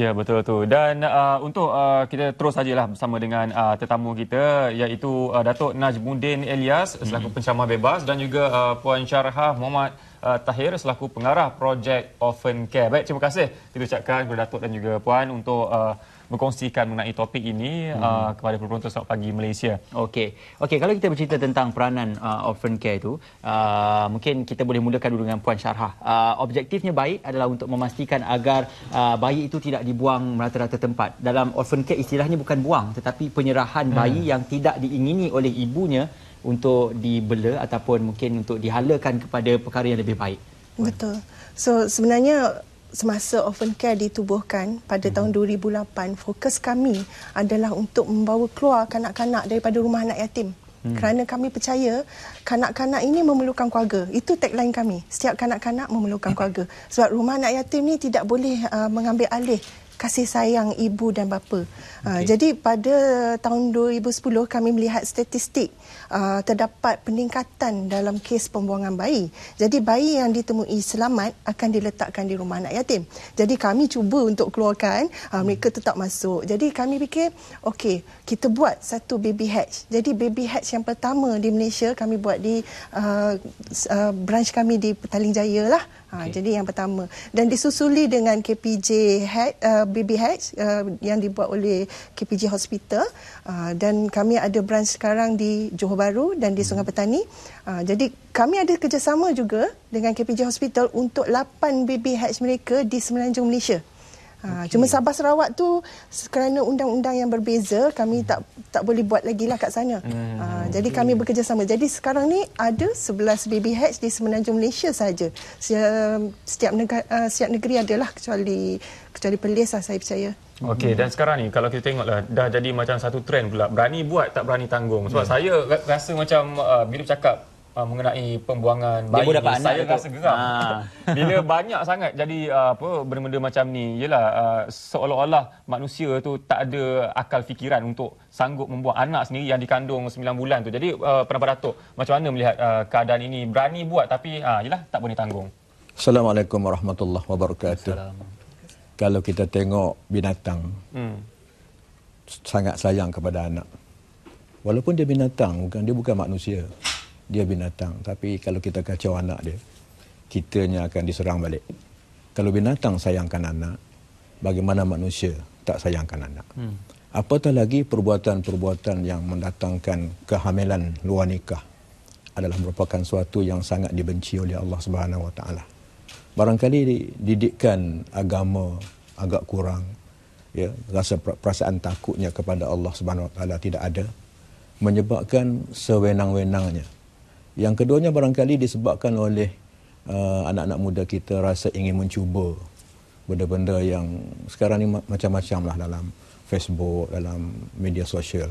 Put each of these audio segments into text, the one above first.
Ya betul tu. Dan uh, untuk uh, kita terus sajalah bersama dengan uh, tetamu kita iaitu uh, Datuk Najmudin Elias selaku hmm. pencamah bebas dan juga uh, Puan Syarhah Muhammad uh, Tahir selaku pengarah projek Orphan Care. Baik terima kasih kita ucapkan kepada Datuk dan juga Puan untuk uh, Mengkongsikan mengenai topik ini hmm. uh, kepada peruntuk Selamat Pagi Malaysia. Okey. Okey, kalau kita bercerita tentang peranan uh, orphan care itu, uh, mungkin kita boleh mulakan dulu dengan Puan Syarha. Uh, objektifnya baik adalah untuk memastikan agar uh, bayi itu tidak dibuang merata-rata tempat. Dalam orphan care istilahnya bukan buang tetapi penyerahan hmm. bayi yang tidak diingini oleh ibunya untuk dibela ataupun mungkin untuk dihalakan kepada perkara yang lebih baik. Betul. So sebenarnya semasa Orphan Care ditubuhkan pada mhm. tahun 2008, fokus kami adalah untuk membawa keluar kanak-kanak daripada rumah anak yatim. Hmm. Kerana kami percaya kanak-kanak ini memerlukan keluarga. Itu tagline kami. Setiap kanak-kanak memerlukan eh. keluarga. Sebab rumah anak yatim ni tidak boleh uh, mengambil alih kasih sayang ibu dan bapa. Ah, okay. Jadi pada tahun 2010 kami melihat statistik ah, terdapat peningkatan dalam kes pembuangan bayi. Jadi bayi yang ditemui selamat akan diletakkan di rumah anak yatim. Jadi kami cuba untuk keluarkan ah, hmm. mereka tetap masuk. Jadi kami fikir okey kita buat satu baby hatch. Jadi baby hatch yang pertama di Malaysia kami buat di uh, uh, branch kami di Petaling Jaya lah. Okay. Ha, jadi yang pertama dan disusuli dengan KPJ hatch uh, BBH uh, yang dibuat oleh KPG Hospital uh, dan kami ada branch sekarang di Johor Bahru dan di Sungai hmm. Petani. Uh, jadi kami ada kerjasama juga dengan KPG Hospital untuk 8 BBH mereka di semenanjung Malaysia. Ha, ah, okay. Cuma Sabah Sarawak tu kerana undang-undang yang berbeza kami tak tak boleh buat lagi lah kat sana. Hmm, ha, ah, okay. Hmm, hmm. Jadi kami bekerjasama. Jadi sekarang ni ada 11 baby hatch di semenanjung Malaysia saja. Setiap, negara, ah, setiap negeri adalah kecuali kecuali Perlis lah saya percaya. Okey hmm. dan sekarang ni kalau kita tengoklah dah jadi macam satu trend pula berani buat tak berani tanggung sebab hmm. saya rasa macam uh, bila cakap uh, mengenai pembuangan bayi ni, saya rasa geram. Ha. Bila banyak sangat jadi uh, apa benda-benda macam ni, ialah uh, seolah-olah manusia tu tak ada akal fikiran untuk sanggup membuat anak sendiri yang dikandung 9 bulan tu. Jadi uh, pendapat Datuk, macam mana melihat uh, keadaan ini? Berani buat tapi uh, yelah, tak boleh tanggung. Assalamualaikum warahmatullahi wabarakatuh. Kalau kita tengok binatang, hmm. sangat sayang kepada anak. Walaupun dia binatang, bukan dia bukan manusia dia binatang. Tapi kalau kita kacau anak dia, kitanya akan diserang balik. Kalau binatang sayangkan anak, bagaimana manusia tak sayangkan anak? Hmm. Apatah lagi perbuatan-perbuatan yang mendatangkan kehamilan luar nikah adalah merupakan suatu yang sangat dibenci oleh Allah Subhanahu Wa Taala. Barangkali didikan agama agak kurang, ya, rasa perasaan takutnya kepada Allah Subhanahu Wa Taala tidak ada, menyebabkan sewenang-wenangnya yang keduanya barangkali disebabkan oleh uh, anak-anak muda kita rasa ingin mencuba benda-benda yang sekarang ni macam-macam lah dalam Facebook, dalam media sosial.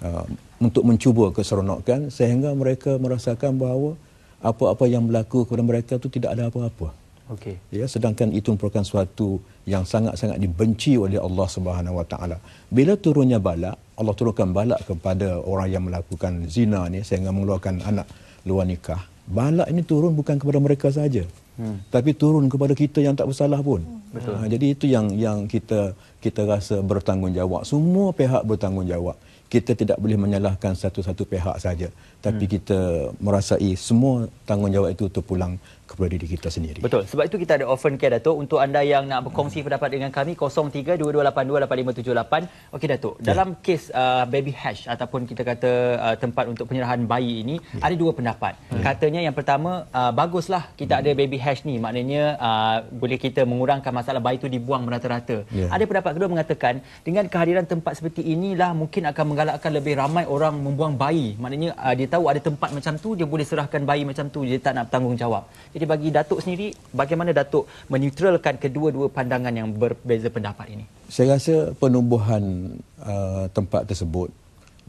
Uh, untuk mencuba keseronokan sehingga mereka merasakan bahawa apa-apa yang berlaku kepada mereka tu tidak ada apa-apa. Okey. Ya, sedangkan itu merupakan suatu yang sangat-sangat dibenci oleh Allah Subhanahu Wa Taala. Bila turunnya balak, Allah turunkan balak kepada orang yang melakukan zina ni sehingga mengeluarkan anak luar nikah. Balak ini turun bukan kepada mereka saja. Hmm. Tapi turun kepada kita yang tak bersalah pun. Hmm. Betul. Ha, jadi itu yang yang kita kita rasa bertanggungjawab. Semua pihak bertanggungjawab. Kita tidak boleh menyalahkan satu-satu pihak saja. Tapi hmm. kita merasai semua tanggungjawab itu terpulang kepada diri kita sendiri. Betul. Sebab itu kita ada Orphan Care Datuk untuk anda yang nak berkongsi pendapat dengan kami 0322828578. Okey Datuk, ya. dalam kes uh, baby hash ataupun kita kata uh, tempat untuk penyerahan bayi ini ya. ada dua pendapat. Ya. Katanya yang pertama uh, baguslah kita ya. ada baby hash ni maknanya uh, boleh kita mengurangkan masalah bayi itu dibuang merata-rata. Ya. Ada pendapat kedua mengatakan dengan kehadiran tempat seperti inilah mungkin akan menggalakkan lebih ramai orang membuang bayi. Maknanya uh, dia tahu ada tempat macam tu dia boleh serahkan bayi macam tu dia tak nak bertanggungjawab. Jadi bagi Datuk sendiri, bagaimana Datuk menutralkan kedua-dua pandangan yang berbeza pendapat ini? Saya rasa penumbuhan uh, tempat tersebut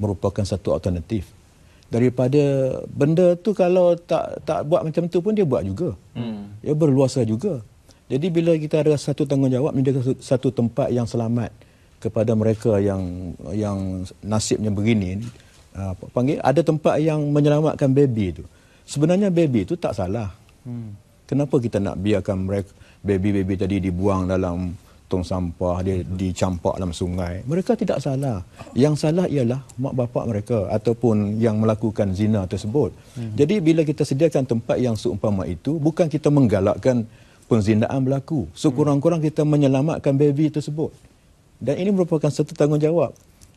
merupakan satu alternatif daripada benda tu kalau tak tak buat macam tu pun dia buat juga. Hmm. Dia berluasa juga. Jadi bila kita ada satu tanggungjawab menjadi satu tempat yang selamat kepada mereka yang yang nasibnya begini uh, panggil ada tempat yang menyelamatkan baby itu. Sebenarnya baby itu tak salah. Kenapa kita nak biarkan mereka baby-baby tadi dibuang dalam tong sampah, dia dicampak dalam sungai. Mereka tidak salah. Yang salah ialah mak bapak mereka ataupun yang melakukan zina tersebut. Mhm. Jadi bila kita sediakan tempat yang seumpama itu, bukan kita menggalakkan penzinaan berlaku. Sekurang-kurang kita menyelamatkan baby tersebut. Dan ini merupakan satu tanggungjawab.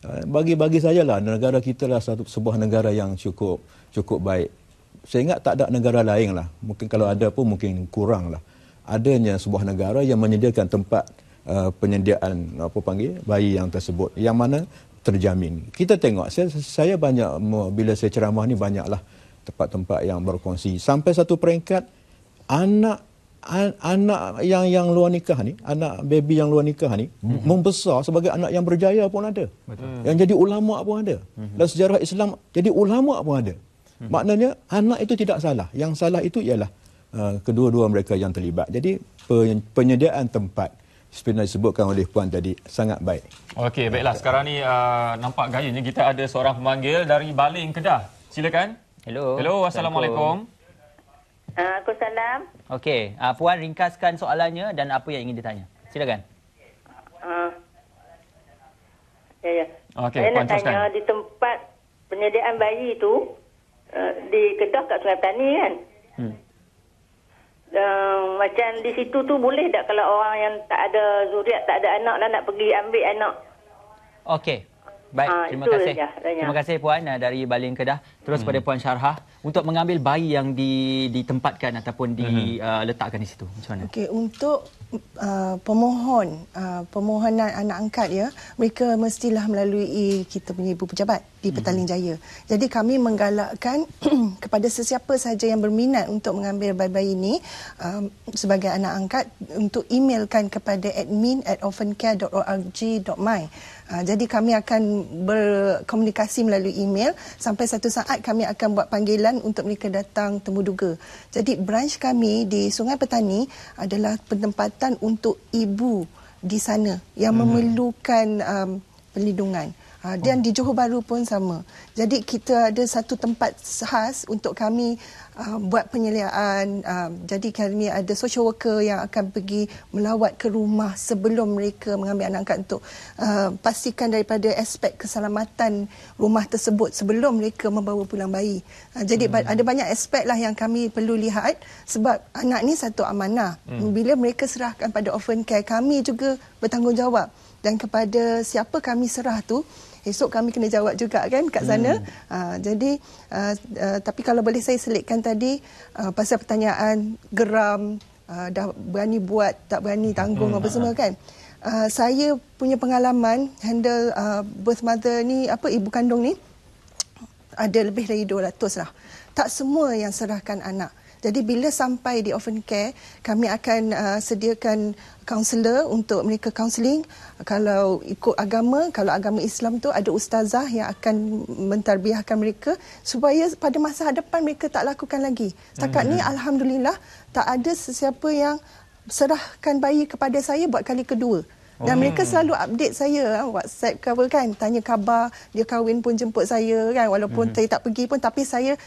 Eh, bagi-bagi sajalah negara kita lah satu sebuah negara yang cukup cukup baik saya ingat tak ada negara lain lah. Mungkin kalau ada pun mungkin kurang lah. Adanya sebuah negara yang menyediakan tempat uh, penyediaan apa panggil bayi yang tersebut yang mana terjamin. Kita tengok saya, saya banyak bila saya ceramah ni banyaklah tempat-tempat yang berkongsi sampai satu peringkat anak an, anak yang yang luar nikah ni, anak baby yang luar nikah ni mm-hmm. membesar sebagai anak yang berjaya pun ada. Betul. Yang jadi ulama pun ada. Mm-hmm. Dalam sejarah Islam jadi ulama pun ada. Hmm. Maknanya anak itu tidak salah. Yang salah itu ialah uh, kedua-dua mereka yang terlibat. Jadi penyediaan tempat seperti yang disebutkan oleh puan tadi sangat baik. Okey, baiklah. Sekarang ni uh, nampak gayanya kita ada seorang pemanggil dari Baling Kedah. Silakan. Hello. Hello, assalamualaikum. Assalamualaikum. Uh, Okey, uh, puan ringkaskan soalannya dan apa yang ingin ditanya. Silakan. Uh, ya ya. Okay, puan nak tanya di tempat penyediaan bayi itu Eh, di Kedah kat Sungai Petani kan. Hmm. Uh, macam di situ tu boleh tak kalau orang yang tak ada zuriat, tak ada anak dah nak pergi ambil anak. Okey. Baik, ha, terima kasih. Ya, terima kasih puan eh, dari Baling Kedah. Terus hmm. pada puan Syarhah untuk mengambil bayi yang di ditempatkan ataupun diletakkan hmm. uh, di situ. Macam mana? Okey, untuk uh, pemohon uh, permohonan anak angkat ya, mereka mestilah melalui kita punya ibu pejabat di hmm. Petaling Jaya. Jadi kami menggalakkan kepada sesiapa sahaja yang berminat untuk mengambil bayi-bayi ini um, sebagai anak angkat untuk emailkan kepada admin at orphancare.org.my. Uh, jadi kami akan berkomunikasi melalui email sampai satu saat kami akan buat panggilan untuk mereka datang temuduga. Jadi branch kami di Sungai Petani adalah penempatan untuk ibu di sana yang hmm. memerlukan um, perlindungan. Ha, dan oh. di Johor Bahru pun sama. Jadi kita ada satu tempat khas untuk kami uh, buat penyeliaan. Uh, jadi kami ada social worker yang akan pergi melawat ke rumah sebelum mereka mengambil anak angkat untuk uh, pastikan daripada aspek keselamatan rumah tersebut sebelum mereka membawa pulang bayi. Uh, jadi hmm. ada banyak aspek lah yang kami perlu lihat sebab anak ni satu amanah. Hmm. Bila mereka serahkan pada orphan care, kami juga bertanggungjawab dan kepada siapa kami serah tu esok kami kena jawab juga kan kat sana. Hmm. Uh, jadi uh, uh, tapi kalau boleh saya selitkan tadi uh, pasal pertanyaan geram uh, dah berani buat tak berani tanggung hmm. apa semua kan. Uh, saya punya pengalaman handle uh, birth mother ni apa ibu kandung ni ada lebih dari 200 lah. Tak semua yang serahkan anak. Jadi bila sampai di orphan care, kami akan uh, sediakan kaunselor untuk mereka kaunseling. Kalau ikut agama, kalau agama Islam tu ada ustazah yang akan mentarbiahkan mereka supaya pada masa hadapan mereka tak lakukan lagi. Setakat mm-hmm. ni hmm. alhamdulillah tak ada sesiapa yang serahkan bayi kepada saya buat kali kedua. Dan mereka oh. selalu update saya ah, WhatsApp ke apa kan tanya khabar dia kahwin pun jemput saya kan walaupun mm-hmm. saya tak pergi pun tapi saya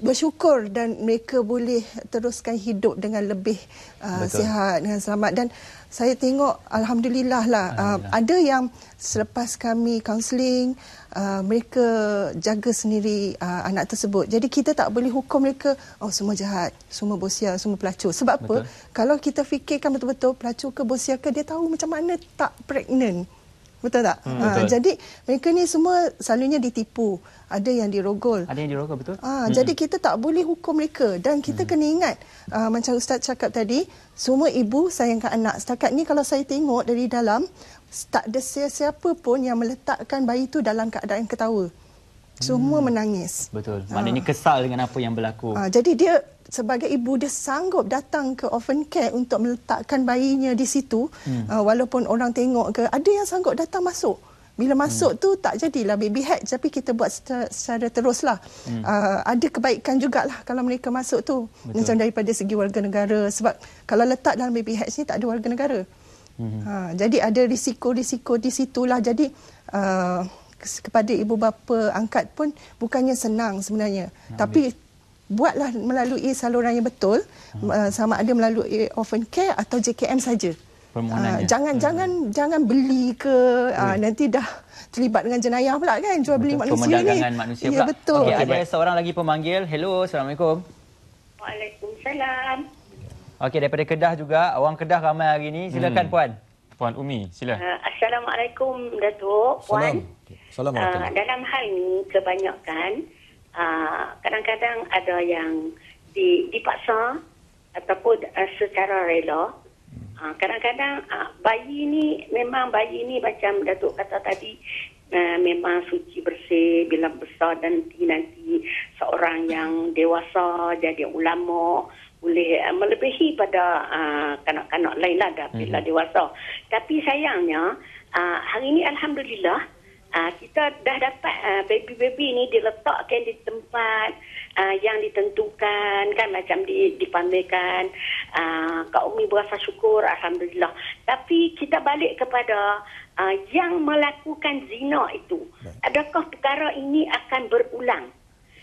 bersyukur dan mereka boleh teruskan hidup dengan lebih uh, sihat dengan selamat dan saya tengok alhamdulillah lah Uh, ada yang selepas kami kaunseling uh, mereka jaga sendiri uh, anak tersebut jadi kita tak boleh hukum mereka oh semua jahat semua bosia semua pelacur sebab Betul. apa kalau kita fikirkan betul-betul pelacur ke bosia ke dia tahu macam mana tak pregnant Betul tak? Hmm. Ha, betul. Jadi mereka ni semua selalunya ditipu. Ada yang dirogol. Ada yang dirogol, betul. Ha, hmm. Jadi kita tak boleh hukum mereka. Dan kita hmm. kena ingat, uh, macam Ustaz cakap tadi, semua ibu sayang ke anak. Setakat ni kalau saya tengok dari dalam, tak ada siapa pun yang meletakkan bayi itu dalam keadaan ketawa. Semua hmm. menangis. Betul. Maknanya ha. kesal dengan apa yang berlaku. Ha, jadi dia sebagai ibu dia sanggup datang ke orphan care untuk meletakkan bayinya di situ hmm. uh, walaupun orang tengok ke ada yang sanggup datang masuk bila masuk hmm. tu tak jadilah baby hat tapi kita buat secara, secara teruslah. Hmm. Uh, ada kebaikan jugalah kalau mereka masuk tu Betul. macam daripada segi warga negara sebab kalau letak dalam baby hat ni tak ada warga negara. Hmm. Ah, jadi ada risiko-risiko di situlah. Jadi uh, kepada ibu bapa angkat pun bukannya senang sebenarnya. Ambil. Tapi buatlah melalui saluran yang betul hmm. Uh, sama ada melalui orphan care atau JKM saja jangan-jangan ah, hmm. jangan beli ke ah, hmm. nanti dah terlibat dengan jenayah pula kan jual beli betul. manusia ni manusia ya betul okay, okay, ada seorang lagi pemanggil hello assalamualaikum waalaikumsalam okey daripada kedah juga orang kedah ramai hari ni silakan hmm. puan puan umi sila uh, assalamualaikum datuk puan assalamualaikum uh, dalam hal ni kebanyakan Ah, kadang-kadang uh, ada yang di, dipaksa ataupun uh, secara rela. Ah, kadang-kadang uh, bayi ni memang bayi ni macam Datuk kata tadi uh, memang suci bersih bila besar dan nanti, nanti seorang yang dewasa jadi ulama boleh uh, melebihi pada uh, kanak-kanak lain lah dah bila mm-hmm. dewasa. Tapi sayangnya uh, hari ini alhamdulillah uh, kita dah dapat uh, baby-baby ni diletakkan di tempat uh, yang ditentukan kan macam di dipamerkan uh, Kak Umi berasa syukur alhamdulillah tapi kita balik kepada uh, yang melakukan zina itu adakah perkara ini akan berulang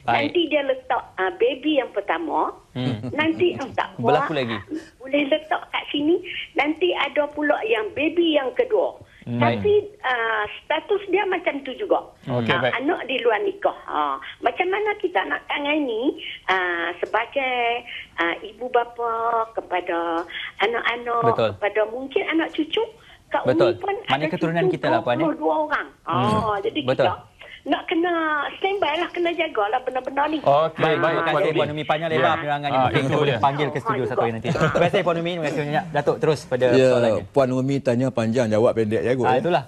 Baik. Nanti dia letak uh, baby yang pertama. Hmm. Nanti tak uh, berlaku lagi. Boleh letak kat sini. Nanti ada pula yang baby yang kedua. Hmm. Tapi uh, status dia macam tu juga. Okay, uh, ah, anak di luar nikah. Uh, macam mana kita nak tangani uh, sebagai uh, ibu bapa kepada anak-anak, kepada mungkin anak cucu. Kak Betul. Umi keturunan cucu kita lah Puan. Ya? Dua orang. Hmm. Oh, jadi Betul. kita nak kena standby lah, kena jagalah benda-benda ni. Okey, baik. Terima kasih Puan Umi Panjang ya. lebar penerangan ni. Ah, Mungkin boleh panggil ke studio ah, satu hari nanti. Terima kasih Puan Umi, Terima kasih banyak. Datuk, terus pada ya, soalannya. Puan Umi tanya panjang, jawab pendek. Ya, ha, itulah.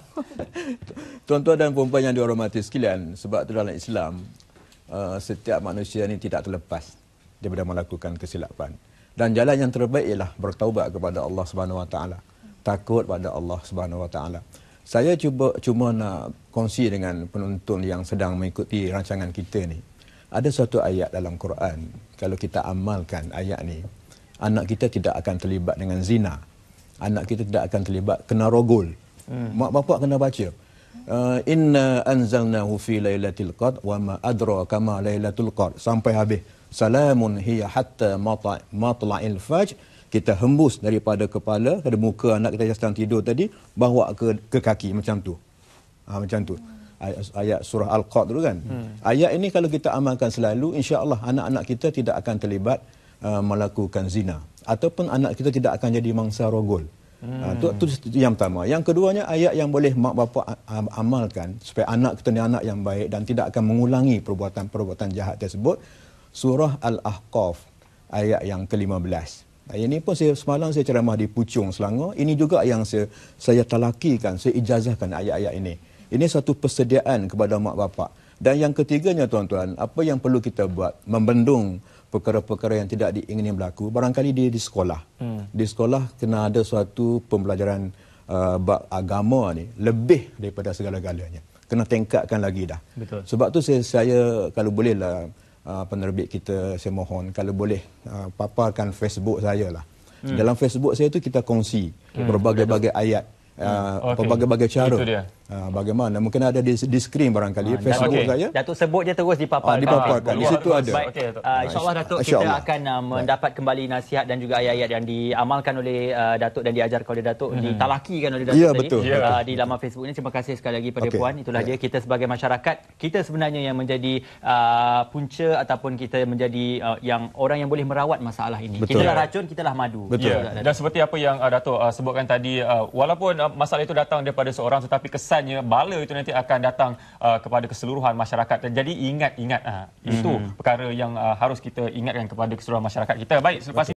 Tuan-tuan dan perempuan yang dihormati sekalian, sebab itu dalam Islam, uh, setiap manusia ini tidak terlepas daripada melakukan kesilapan. Dan jalan yang terbaik ialah bertaubat kepada Allah Subhanahu Wa Taala. Takut pada Allah Subhanahu Wa Taala. Saya cuba cuma nak kongsi dengan penonton yang sedang mengikuti rancangan kita ni. Ada satu ayat dalam Quran. Kalau kita amalkan ayat ni, anak kita tidak akan terlibat dengan zina. Anak kita tidak akan terlibat kena rogol. Hmm. Mak bapak kena baca. Uh, inna anzalnahu fi lailatul qadr wa ma adra kama lailatul qadr sampai habis. Salamun hiya hatta matla'il fajr kita hembus daripada kepala ke muka anak kita yang sedang tidur tadi bawa ke ke kaki macam tu ha, macam tu ayat surah al-qad tu kan hmm. ayat ini kalau kita amalkan selalu insyaallah anak-anak kita tidak akan terlibat uh, melakukan zina ataupun anak kita tidak akan jadi mangsa rogol itu ha, hmm. uh, yang pertama yang keduanya ayat yang boleh mak bapa amalkan supaya anak kita ni anak yang baik dan tidak akan mengulangi perbuatan-perbuatan jahat tersebut surah al-ahqaf ayat yang ke-15 ini pun saya, semalam saya ceramah di Pucung, Selangor. Ini juga yang saya, saya talakikan, saya ijazahkan ayat-ayat ini. Ini satu persediaan kepada mak bapak. Dan yang ketiganya, tuan-tuan, apa yang perlu kita buat? Membendung perkara-perkara yang tidak diingini berlaku. Barangkali dia di sekolah. Hmm. Di sekolah kena ada suatu pembelajaran uh, agama ni lebih daripada segala-galanya. Kena tingkatkan lagi dah. Betul. Sebab tu saya, saya kalau bolehlah Ah, penerbit kita saya mohon kalau boleh uh, paparkan Facebook saya lah. Hmm. Dalam Facebook saya tu kita kongsi hmm. berbagai-bagai ayat Uh, ah, hmm. okay. pelbagai-bagai cara. Itu dia. Uh, bagaimana? Mungkin ada di, di skrin barangkali uh, Facebook okay. saya. Datuk sebut je terus dipaparkan. Uh, dipaparkan. Di situ ada. Baik. Okay, uh, insya-Allah Datuk insya kita akan uh, mendapat kembali nasihat dan juga ayat-ayat yang diamalkan oleh uh, Datuk dan diajar oleh Datuk, hmm. ditalakikan oleh Datuk ya, tadi betul. Uh, ya. betul. di laman Facebook ini. Terima kasih sekali lagi pada okay. puan. Itulah yeah. dia kita sebagai masyarakat, kita sebenarnya yang menjadi uh, punca ataupun kita menjadi uh, yang orang yang boleh merawat masalah ini. Betul. Kitalah racun, lah madu. Betul. Ya. Dan seperti apa yang uh, Datuk uh, sebutkan tadi, uh, walaupun masalah itu datang daripada seorang tetapi kesannya bala itu nanti akan datang uh, kepada keseluruhan masyarakat. Jadi ingat-ingat uh, itu mm-hmm. perkara yang uh, harus kita ingatkan kepada keseluruhan masyarakat kita. Baik, selepas okay.